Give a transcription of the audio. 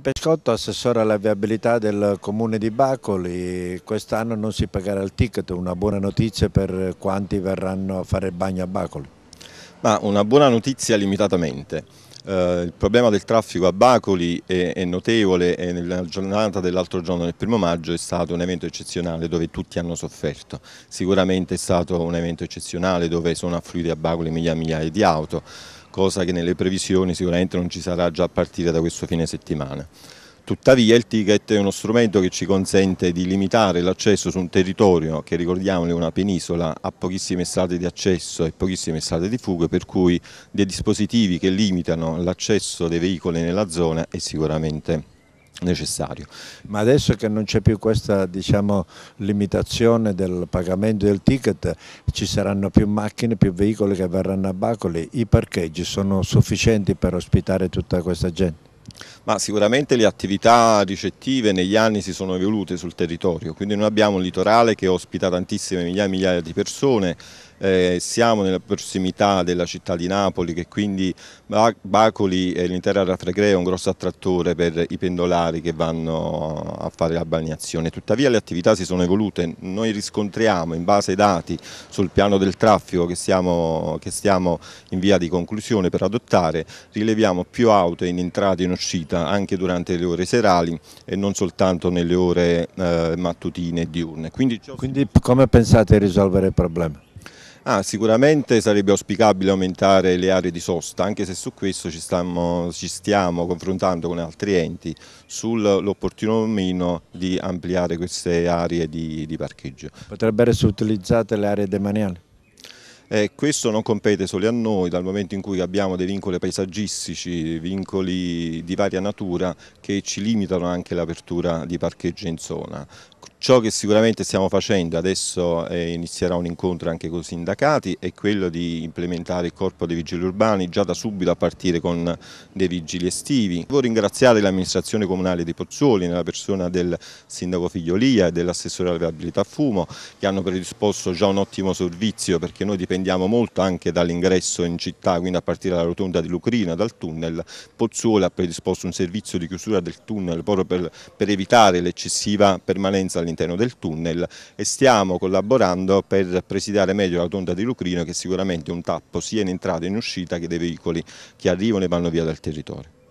Pepe Scotto, assessore alla viabilità del comune di Bacoli, quest'anno non si pagherà il ticket, una buona notizia per quanti verranno a fare il bagno a Bacoli. Ma una buona notizia limitatamente. Eh, il problema del traffico a Bacoli è, è notevole e nella giornata dell'altro giorno, del primo maggio, è stato un evento eccezionale dove tutti hanno sofferto. Sicuramente è stato un evento eccezionale dove sono affluiti a Bacoli migliaia e migliaia di auto cosa che nelle previsioni sicuramente non ci sarà già a partire da questo fine settimana. Tuttavia il ticket è uno strumento che ci consente di limitare l'accesso su un territorio che ricordiamo è una penisola a pochissime strade di accesso e pochissime strade di fuga per cui dei dispositivi che limitano l'accesso dei veicoli nella zona è sicuramente importante necessario. Ma adesso che non c'è più questa diciamo, limitazione del pagamento del ticket, ci saranno più macchine, più veicoli che verranno a Bacoli, i parcheggi sono sufficienti per ospitare tutta questa gente? Ma sicuramente le attività ricettive negli anni si sono evolute sul territorio, quindi noi abbiamo un litorale che ospita tantissime migliaia e migliaia di persone, eh, siamo nella prossimità della città di Napoli che quindi Bacoli e l'intera Raffregrea è un grosso attrattore per i pendolari che vanno a fare la balneazione. Tuttavia le attività si sono evolute, noi riscontriamo in base ai dati sul piano del traffico che, siamo, che stiamo in via di conclusione per adottare, rileviamo più auto in entrata e in uscita anche durante le ore serali e non soltanto nelle ore eh, mattutine e diurne. Quindi, quindi come pensate di risolvere il problema? Ah, sicuramente sarebbe auspicabile aumentare le aree di sosta, anche se su questo ci, stiamo, ci stiamo confrontando con altri enti sull'opportuno o meno di ampliare queste aree di, di parcheggio. Potrebbero essere utilizzate le aree demaniali? Eh, questo non compete solo a noi, dal momento in cui abbiamo dei vincoli paesaggistici, vincoli di varia natura che ci limitano anche l'apertura di parcheggi in zona Ciò che sicuramente stiamo facendo, adesso eh, inizierà un incontro anche con i sindacati, è quello di implementare il corpo dei vigili urbani già da subito a partire con dei vigili estivi. Devo ringraziare l'amministrazione comunale di Pozzuoli nella persona del sindaco Figliolia e dell'assessore alla viabilità a Fumo che hanno predisposto già un ottimo servizio perché noi dipendiamo molto anche dall'ingresso in città, quindi a partire dalla rotonda di Lucrina, dal tunnel. Pozzuoli ha predisposto un servizio di chiusura del tunnel proprio per, per evitare l'eccessiva permanenza all'interno all'interno del tunnel e stiamo collaborando per presidiare meglio la tonda di Lucrino che è sicuramente un tappo sia in entrata e in uscita che dei veicoli che arrivano e vanno via dal territorio.